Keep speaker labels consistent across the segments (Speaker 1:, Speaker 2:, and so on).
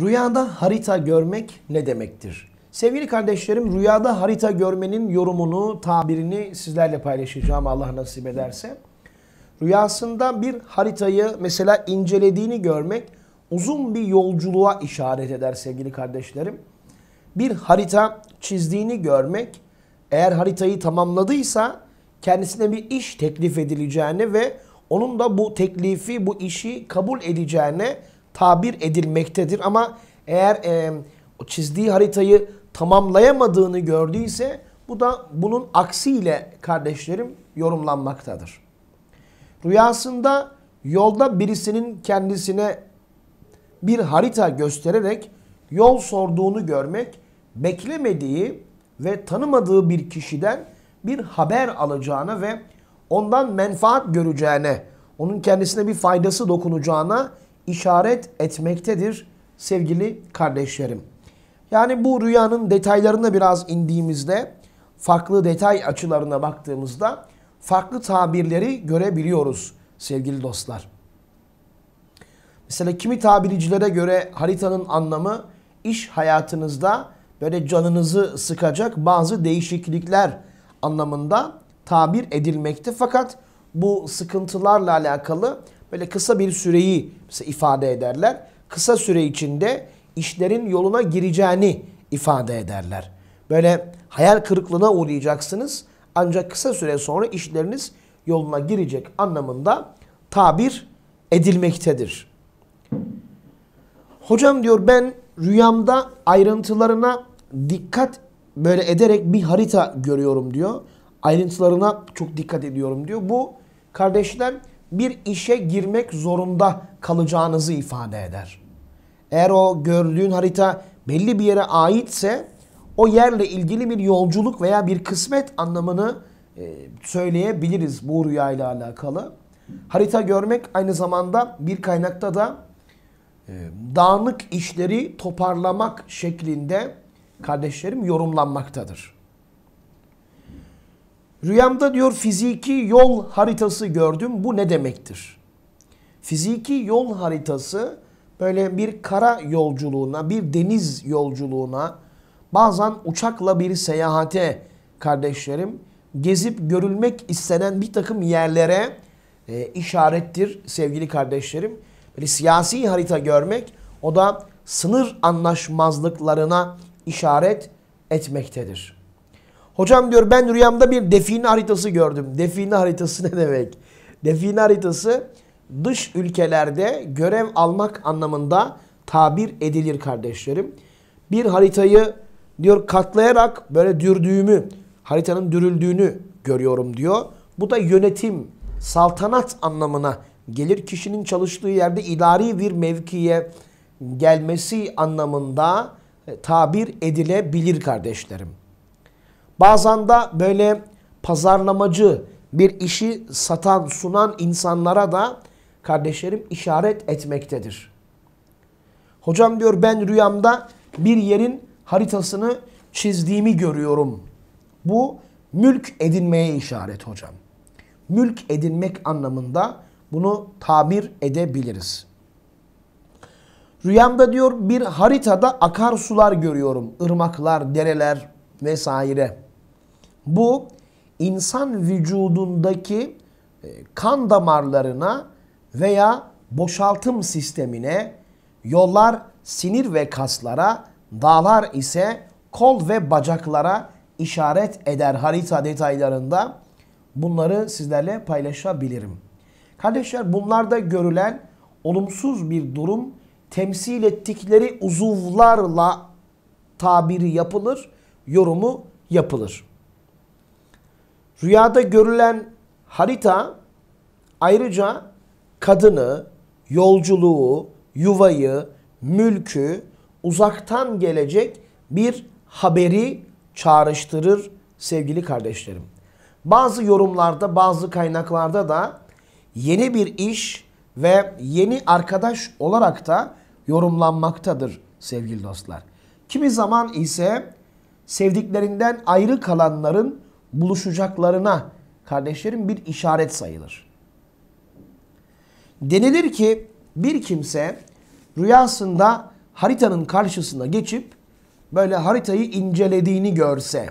Speaker 1: Rüyada harita görmek ne demektir? Sevgili kardeşlerim rüyada harita görmenin yorumunu, tabirini sizlerle paylaşacağım Allah nasip ederse. Rüyasında bir haritayı mesela incelediğini görmek uzun bir yolculuğa işaret eder sevgili kardeşlerim. Bir harita çizdiğini görmek eğer haritayı tamamladıysa kendisine bir iş teklif edileceğini ve onun da bu teklifi, bu işi kabul edeceğini tabir edilmektedir. Ama eğer e, o çizdiği haritayı tamamlayamadığını gördüyse bu da bunun aksiyle kardeşlerim yorumlanmaktadır. Rüyasında yolda birisinin kendisine bir harita göstererek yol sorduğunu görmek beklemediği ve tanımadığı bir kişiden bir haber alacağına ve ondan menfaat göreceğine, onun kendisine bir faydası dokunacağına işaret etmektedir sevgili kardeşlerim. Yani bu rüyanın detaylarına biraz indiğimizde, farklı detay açılarına baktığımızda farklı tabirleri görebiliyoruz sevgili dostlar. Mesela kimi tabiricilere göre haritanın anlamı iş hayatınızda böyle canınızı sıkacak bazı değişiklikler anlamında tabir edilmekte. Fakat bu sıkıntılarla alakalı böyle kısa bir süreyi ifade ederler. Kısa süre içinde işlerin yoluna gireceğini ifade ederler. Böyle hayal kırıklığına uğrayacaksınız ancak kısa süre sonra işleriniz yoluna girecek anlamında tabir edilmektedir. Hocam diyor ben rüyamda ayrıntılarına dikkat böyle ederek bir harita görüyorum diyor. Ayrıntılarına çok dikkat ediyorum diyor. Bu kardeşler bir işe girmek zorunda kalacağınızı ifade eder. Eğer o gördüğün harita belli bir yere aitse o yerle ilgili bir yolculuk veya bir kısmet anlamını e, söyleyebiliriz bu rüyayla alakalı. Harita görmek aynı zamanda bir kaynakta da e, dağınık işleri toparlamak şeklinde kardeşlerim yorumlanmaktadır. Rüyamda diyor fiziki yol haritası gördüm. Bu ne demektir? Fiziki yol haritası böyle bir kara yolculuğuna, bir deniz yolculuğuna, bazen uçakla bir seyahate kardeşlerim gezip görülmek istenen bir takım yerlere e, işarettir sevgili kardeşlerim. Böyle siyasi harita görmek o da sınır anlaşmazlıklarına işaret etmektedir. Hocam diyor ben rüyamda bir define haritası gördüm. Define haritası ne demek? Define haritası dış ülkelerde görev almak anlamında tabir edilir kardeşlerim. Bir haritayı diyor katlayarak böyle dürdüğümü, haritanın dürüldüğünü görüyorum diyor. Bu da yönetim, saltanat anlamına gelir. Kişinin çalıştığı yerde idari bir mevkiye gelmesi anlamında e, tabir edilebilir kardeşlerim. Bazen de böyle pazarlamacı bir işi satan, sunan insanlara da kardeşlerim işaret etmektedir. Hocam diyor ben rüyamda bir yerin haritasını çizdiğimi görüyorum. Bu mülk edinmeye işaret hocam. Mülk edinmek anlamında bunu tabir edebiliriz. Rüyamda diyor bir haritada akarsular görüyorum. Irmaklar, dereler vesaire. Bu insan vücudundaki e, kan damarlarına veya boşaltım sistemine, yollar sinir ve kaslara, dağlar ise kol ve bacaklara işaret eder harita detaylarında. Bunları sizlerle paylaşabilirim. Kardeşler bunlarda görülen olumsuz bir durum temsil ettikleri uzuvlarla tabiri yapılır, yorumu yapılır. Rüyada görülen harita ayrıca kadını, yolculuğu, yuvayı, mülkü, uzaktan gelecek bir haberi çağrıştırır sevgili kardeşlerim. Bazı yorumlarda, bazı kaynaklarda da yeni bir iş ve yeni arkadaş olarak da yorumlanmaktadır sevgili dostlar. Kimi zaman ise sevdiklerinden ayrı kalanların buluşacaklarına kardeşlerim bir işaret sayılır. Denilir ki bir kimse rüyasında haritanın karşısına geçip böyle haritayı incelediğini görse.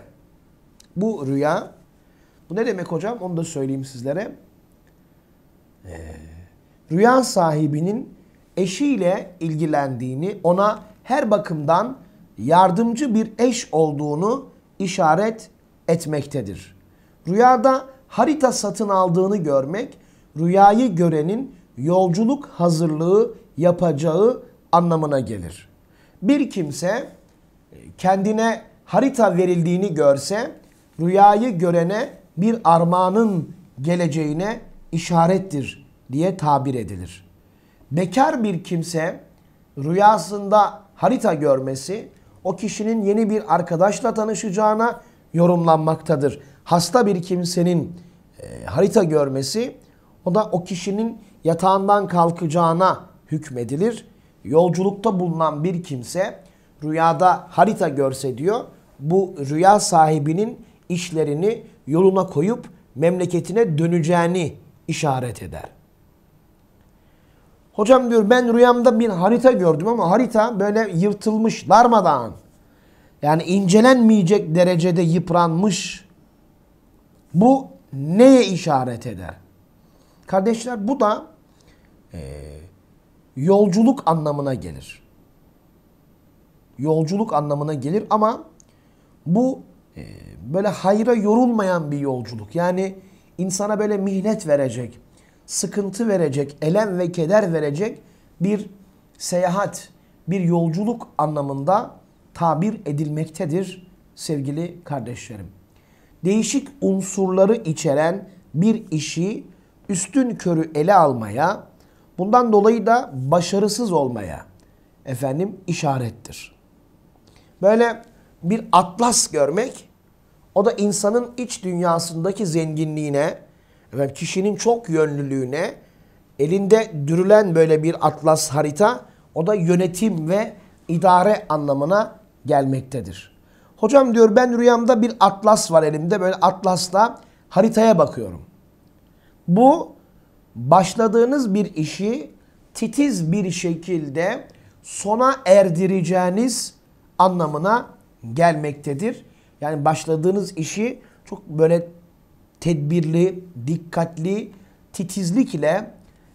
Speaker 1: Bu rüya. Bu ne demek hocam? Onu da söyleyeyim sizlere. Ee, rüya sahibinin eşiyle ilgilendiğini, ona her bakımdan yardımcı bir eş olduğunu işaret etmektedir. Rüyada harita satın aldığını görmek, rüyayı görenin yolculuk hazırlığı yapacağı anlamına gelir. Bir kimse e, kendine harita verildiğini görse, rüyayı görene bir armağanın geleceğine işarettir diye tabir edilir. Bekar bir kimse rüyasında harita görmesi o kişinin yeni bir arkadaşla tanışacağına yorumlanmaktadır. Hasta bir kimsenin e, harita görmesi o da o kişinin yatağından kalkacağına hükmedilir. Yolculukta bulunan bir kimse rüyada harita görse diyor bu rüya sahibinin işlerini yoluna koyup memleketine döneceğini işaret eder. Hocam diyor ben rüyamda bir harita gördüm ama harita böyle yırtılmış darmadağın. Yani incelenmeyecek derecede yıpranmış. Bu neye işaret eder? Kardeşler bu da e, yolculuk anlamına gelir. Yolculuk anlamına gelir ama bu e, böyle hayra yorulmayan bir yolculuk. Yani insana böyle mihnet verecek, sıkıntı verecek, elem ve keder verecek bir seyahat, bir yolculuk anlamında tabir edilmektedir sevgili kardeşlerim. Değişik unsurları içeren bir işi üstün körü ele almaya, bundan dolayı da başarısız olmaya efendim işarettir. Böyle bir atlas görmek o da insanın iç dünyasındaki zenginliğine, efendim, kişinin çok yönlülüğüne, elinde dürülen böyle bir atlas harita o da yönetim ve idare anlamına gelmektedir. Hocam diyor ben rüyamda bir atlas var elimde böyle atlasla haritaya bakıyorum. Bu başladığınız bir işi titiz bir şekilde sona erdireceğiniz anlamına gelmektedir. Yani başladığınız işi çok böyle tedbirli, dikkatli, titizlikle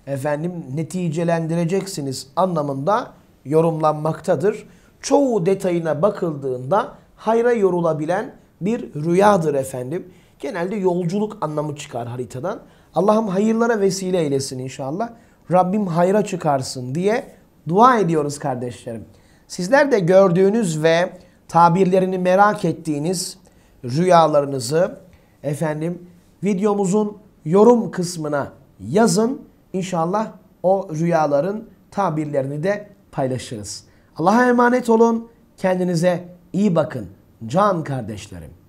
Speaker 1: efendim neticelendireceksiniz anlamında yorumlanmaktadır çoğu detayına bakıldığında hayra yorulabilen bir rüyadır efendim. Genelde yolculuk anlamı çıkar haritadan. Allah'ım hayırlara vesile eylesin inşallah. Rabbim hayra çıkarsın diye dua ediyoruz kardeşlerim. Sizler de gördüğünüz ve tabirlerini merak ettiğiniz rüyalarınızı efendim videomuzun yorum kısmına yazın. İnşallah o rüyaların tabirlerini de paylaşırız. Allah'a emanet olun. Kendinize iyi bakın can kardeşlerim.